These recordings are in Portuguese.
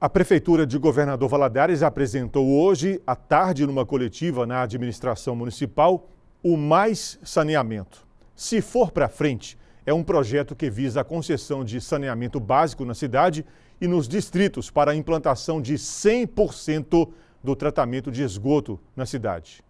A Prefeitura de Governador Valadares apresentou hoje, à tarde, numa coletiva na administração municipal, o Mais Saneamento. Se for para frente, é um projeto que visa a concessão de saneamento básico na cidade e nos distritos para a implantação de 100% do tratamento de esgoto na cidade.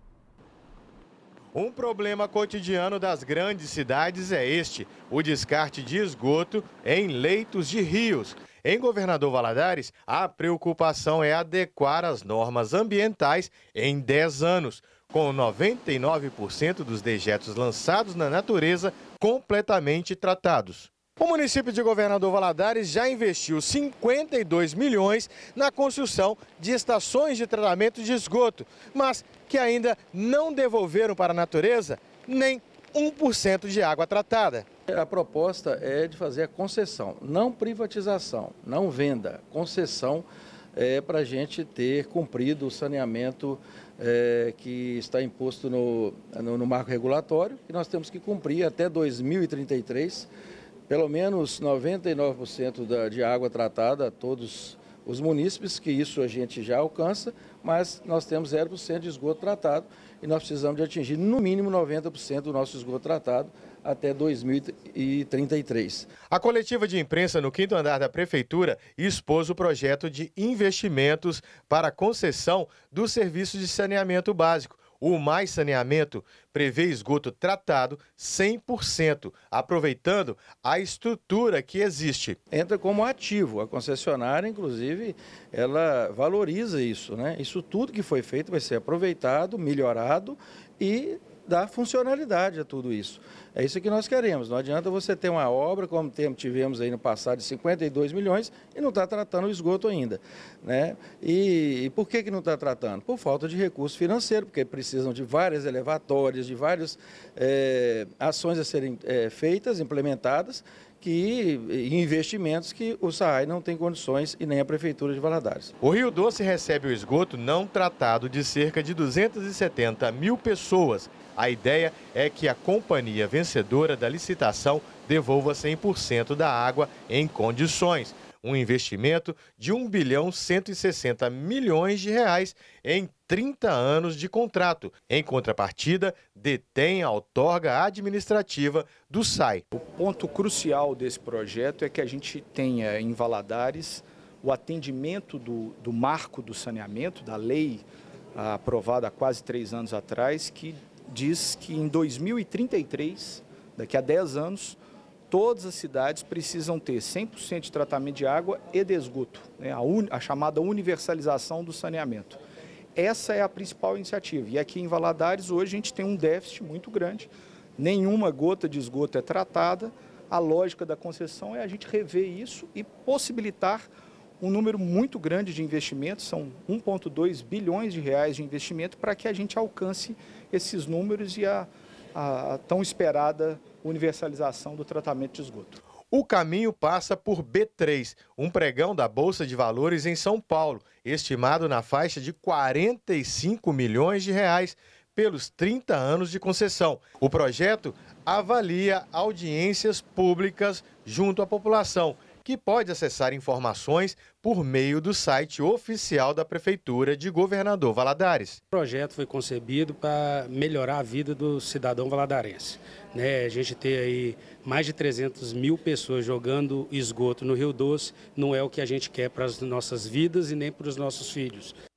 Um problema cotidiano das grandes cidades é este: o descarte de esgoto em leitos de rios. Em Governador Valadares, a preocupação é adequar as normas ambientais em 10 anos, com 99% dos dejetos lançados na natureza completamente tratados. O município de Governador Valadares já investiu 52 milhões na construção de estações de tratamento de esgoto, mas que ainda não devolveram para a natureza nem 1% de água tratada. A proposta é de fazer a concessão, não privatização, não venda, concessão é, para a gente ter cumprido o saneamento é, que está imposto no, no, no marco regulatório, que nós temos que cumprir até 2033 pelo menos 99% da, de água tratada a todos os munícipes, que isso a gente já alcança, mas nós temos 0% de esgoto tratado e nós precisamos de atingir no mínimo 90% do nosso esgoto tratado até 2033. A coletiva de imprensa no quinto andar da prefeitura expôs o projeto de investimentos para concessão do serviço de saneamento básico o Mais Saneamento prevê esgoto tratado 100%, aproveitando a estrutura que existe. Entra como ativo. A concessionária, inclusive, ela valoriza isso. Né? Isso tudo que foi feito vai ser aproveitado, melhorado e dar funcionalidade a tudo isso. É isso que nós queremos. Não adianta você ter uma obra, como tivemos aí no passado, de 52 milhões e não está tratando o esgoto ainda. Né? E, e por que, que não está tratando? Por falta de recurso financeiro, porque precisam de várias elevatórias, de várias é, eh, ações a serem é, feitas, implementadas, que eh, investimentos que o SAAI não tem condições e nem a Prefeitura de Valadares. O Rio Doce recebe o esgoto não tratado de cerca de 270 mil pessoas. A ideia é que a companhia vencedora da licitação devolva 100% da água em condições um investimento de 1 bilhão 160 milhões de reais em 30 anos de contrato. Em contrapartida, detém a outorga administrativa do SAI. O ponto crucial desse projeto é que a gente tenha em Valadares o atendimento do, do marco do saneamento, da lei ah, aprovada há quase três anos atrás, que diz que em 2033, daqui a 10 anos, todas as cidades precisam ter 100% de tratamento de água e de esgoto, né? a, un... a chamada universalização do saneamento. Essa é a principal iniciativa. E aqui em Valadares, hoje, a gente tem um déficit muito grande. Nenhuma gota de esgoto é tratada. A lógica da concessão é a gente rever isso e possibilitar um número muito grande de investimentos, são 1,2 bilhões de reais de investimento, para que a gente alcance esses números e a a tão esperada universalização do tratamento de esgoto. O caminho passa por B3, um pregão da Bolsa de Valores em São Paulo, estimado na faixa de 45 milhões de reais pelos 30 anos de concessão. O projeto avalia audiências públicas junto à população que pode acessar informações por meio do site oficial da Prefeitura de Governador Valadares. O projeto foi concebido para melhorar a vida do cidadão valadarense. Né? A gente ter aí mais de 300 mil pessoas jogando esgoto no Rio Doce não é o que a gente quer para as nossas vidas e nem para os nossos filhos.